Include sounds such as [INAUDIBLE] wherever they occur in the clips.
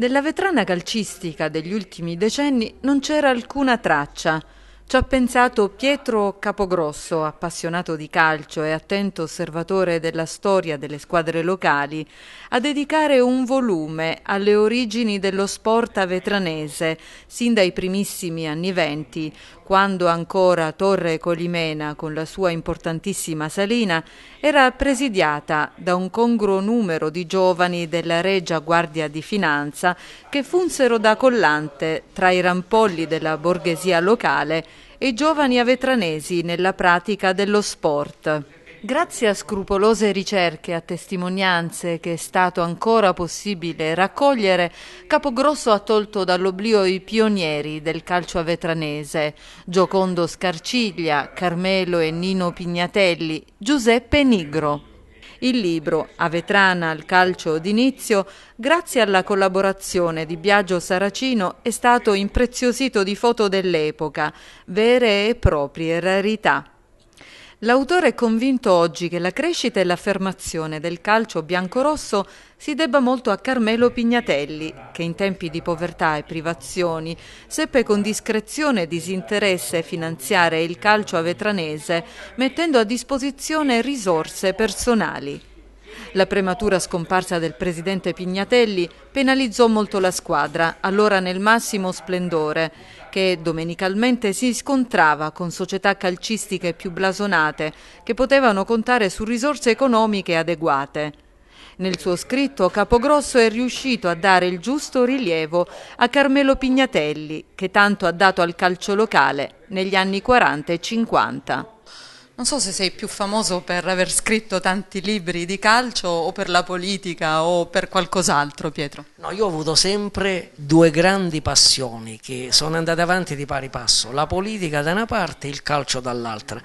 Della vetrana calcistica degli ultimi decenni non c'era alcuna traccia. Ci ha pensato Pietro Capogrosso, appassionato di calcio e attento osservatore della storia delle squadre locali, a dedicare un volume alle origini dello sport vetranese, sin dai primissimi anni venti, quando ancora Torre Colimena, con la sua importantissima salina, era presidiata da un congruo numero di giovani della Regia Guardia di Finanza che funsero da collante tra i rampolli della borghesia locale e i giovani avetranesi nella pratica dello sport. Grazie a scrupolose ricerche e a testimonianze che è stato ancora possibile raccogliere, Capogrosso ha tolto dall'oblio i pionieri del calcio avetranese, Giocondo Scarciglia, Carmelo e Nino Pignatelli, Giuseppe Nigro. Il libro Avetrana al calcio d'inizio, grazie alla collaborazione di Biagio Saracino, è stato impreziosito di foto dell'epoca, vere e proprie rarità. L'autore è convinto oggi che la crescita e l'affermazione del calcio biancorosso si debba molto a Carmelo Pignatelli, che in tempi di povertà e privazioni seppe con discrezione e disinteresse finanziare il calcio avetranese, mettendo a disposizione risorse personali. La prematura scomparsa del presidente Pignatelli penalizzò molto la squadra, allora nel massimo splendore, che domenicalmente si scontrava con società calcistiche più blasonate che potevano contare su risorse economiche adeguate. Nel suo scritto Capogrosso è riuscito a dare il giusto rilievo a Carmelo Pignatelli, che tanto ha dato al calcio locale negli anni 40 e 50. Non so se sei più famoso per aver scritto tanti libri di calcio o per la politica o per qualcos'altro, Pietro. No, io ho avuto sempre due grandi passioni che sono andate avanti di pari passo, la politica da una parte e il calcio dall'altra.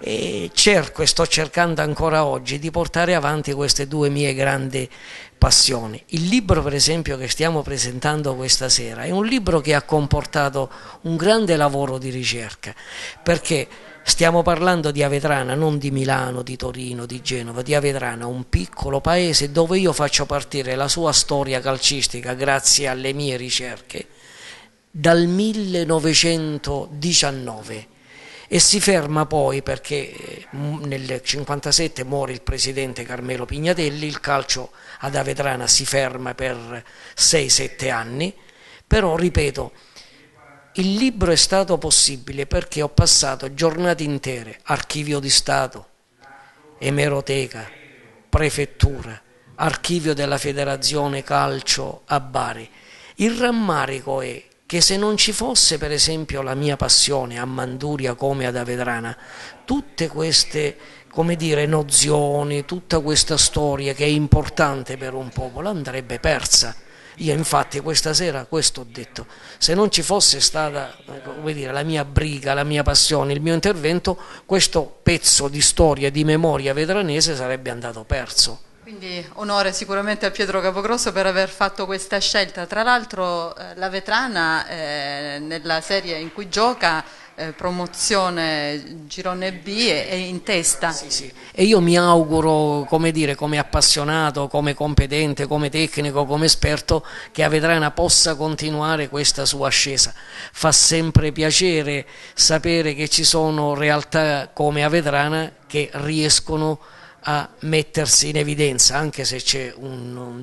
E cerco e sto cercando ancora oggi di portare avanti queste due mie grandi passioni. Il libro, per esempio, che stiamo presentando questa sera è un libro che ha comportato un grande lavoro di ricerca, perché Stiamo parlando di Avetrana, non di Milano, di Torino, di Genova, di Avetrana, un piccolo paese dove io faccio partire la sua storia calcistica grazie alle mie ricerche dal 1919 e si ferma poi perché eh, nel 1957 muore il presidente Carmelo Pignatelli, il calcio ad Avetrana si ferma per 6-7 anni, però ripeto il libro è stato possibile perché ho passato giornate intere, archivio di Stato, emeroteca, prefettura, archivio della federazione calcio a Bari. Il rammarico è che se non ci fosse per esempio la mia passione a Manduria come ad Avedrana, tutte queste come dire, nozioni, tutta questa storia che è importante per un popolo andrebbe persa. Io infatti questa sera questo ho detto, se non ci fosse stata ecco, dire, la mia briga, la mia passione, il mio intervento, questo pezzo di storia, di memoria vetranese sarebbe andato perso. Quindi onore sicuramente a Pietro Capogrosso per aver fatto questa scelta. Tra l'altro eh, la Vetrana eh, nella serie in cui gioca eh, promozione girone B è, è in testa. Sì, sì. E io mi auguro, come dire, come appassionato, come competente, come tecnico, come esperto, che Avedrana possa continuare questa sua ascesa. Fa sempre piacere sapere che ci sono realtà come Avedrana che riescono a a mettersi in evidenza, anche se c'è un, un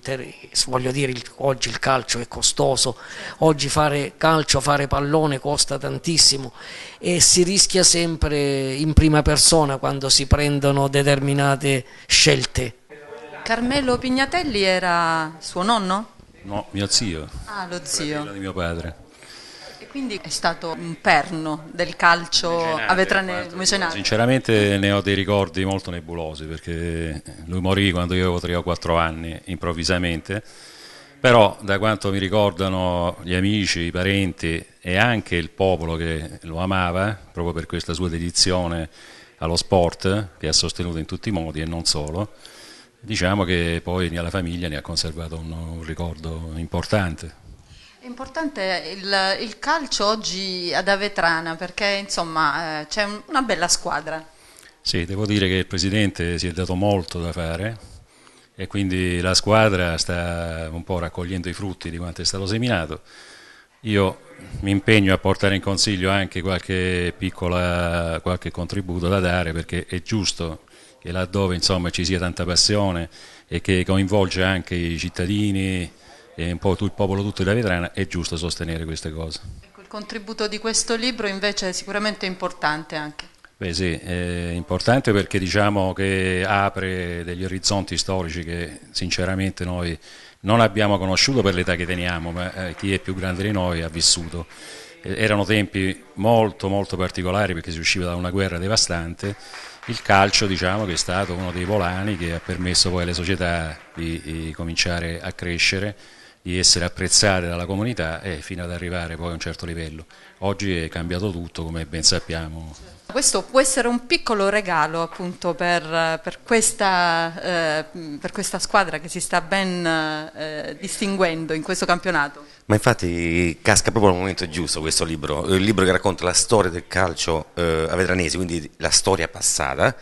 voglio dire, il, oggi il calcio è costoso, oggi fare calcio, fare pallone costa tantissimo e si rischia sempre in prima persona quando si prendono determinate scelte. Carmelo Pignatelli era suo nonno? No, mio zio. Ah, lo zio. Era di mio padre quindi è stato un perno del calcio a Vetrane Musenale. Sinceramente ne ho dei ricordi molto nebulosi perché lui morì quando io avevo 3 o 4 anni improvvisamente, però da quanto mi ricordano gli amici, i parenti e anche il popolo che lo amava, proprio per questa sua dedizione allo sport che ha sostenuto in tutti i modi e non solo, diciamo che poi alla famiglia ne ha conservato un, un ricordo importante. È importante il, il calcio oggi ad Avetrana perché insomma eh, c'è una bella squadra. Sì, devo dire che il presidente si è dato molto da fare e quindi la squadra sta un po' raccogliendo i frutti di quanto è stato seminato. Io mi impegno a portare in consiglio anche qualche piccola qualche contributo da dare perché è giusto che laddove insomma, ci sia tanta passione e che coinvolge anche i cittadini, e un po' il popolo tutto della vetrana, è giusto sostenere queste cose. Ecco, il contributo di questo libro invece è sicuramente importante anche. Beh sì, è importante perché diciamo che apre degli orizzonti storici che sinceramente noi non abbiamo conosciuto per l'età che teniamo, ma eh, chi è più grande di noi ha vissuto. Eh, erano tempi molto molto particolari perché si usciva da una guerra devastante. Il calcio diciamo che è stato uno dei volani che ha permesso poi alle società di, di cominciare a crescere di essere apprezzate dalla comunità e fino ad arrivare poi a un certo livello. Oggi è cambiato tutto come ben sappiamo. Questo può essere un piccolo regalo appunto per, per, questa, eh, per questa, squadra che si sta ben eh, distinguendo in questo campionato. Ma infatti casca proprio al momento giusto questo libro, il libro che racconta la storia del calcio eh, avedranese, quindi la storia passata,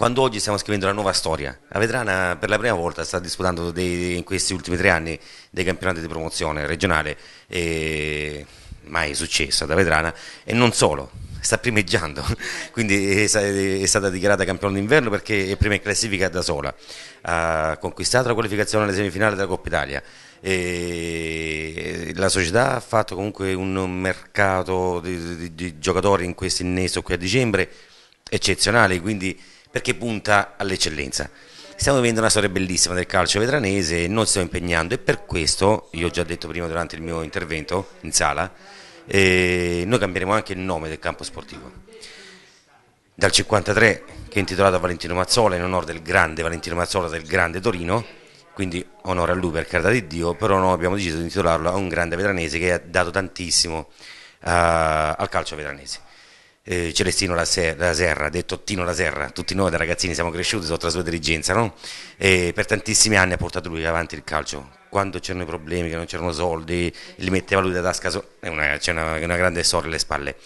quando oggi stiamo scrivendo una nuova storia. La Vedrana per la prima volta sta disputando dei, in questi ultimi tre anni dei campionati di promozione regionale, e mai successo da Vedrana, e non solo, sta primeggiando, [LAUGHS] quindi è stata dichiarata campione d'inverno perché è prima in classifica da sola, ha conquistato la qualificazione alle semifinali della Coppa Italia. E la società ha fatto comunque un mercato di, di, di giocatori in questo innesto qui a dicembre eccezionale, quindi perché punta all'eccellenza. Stiamo vivendo una storia bellissima del calcio vetranese e noi stiamo impegnando e per questo, io ho già detto prima durante il mio intervento in sala, eh, noi cambieremo anche il nome del campo sportivo. Dal 53 che è intitolato a Valentino Mazzola in onore del grande Valentino Mazzola del grande Torino, quindi onore a lui per carità di Dio, però noi abbiamo deciso di intitolarlo a un grande vetranese che ha dato tantissimo uh, al calcio vetranese eh, Celestino La Serra, detto Tino La Serra, tutti noi da ragazzini siamo cresciuti sotto la sua dirigenza, no? E per tantissimi anni ha portato lui avanti il calcio. Quando c'erano i problemi, che non c'erano soldi, li metteva lui da tasca, so- una, c'è una, una grande storia alle spalle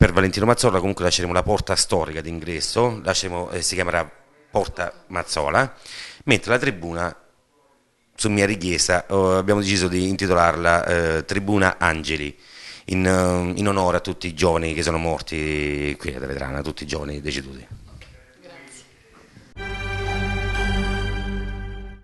per Valentino Mazzola comunque lasceremo la porta storica d'ingresso, lasceremo, eh, si chiamerà Porta Mazzola, mentre la tribuna, su mia richiesta, eh, abbiamo deciso di intitolarla eh, Tribuna Angeli in, ehm, in onore a tutti i giovani che sono morti qui a ad a tutti i giovani deceduti.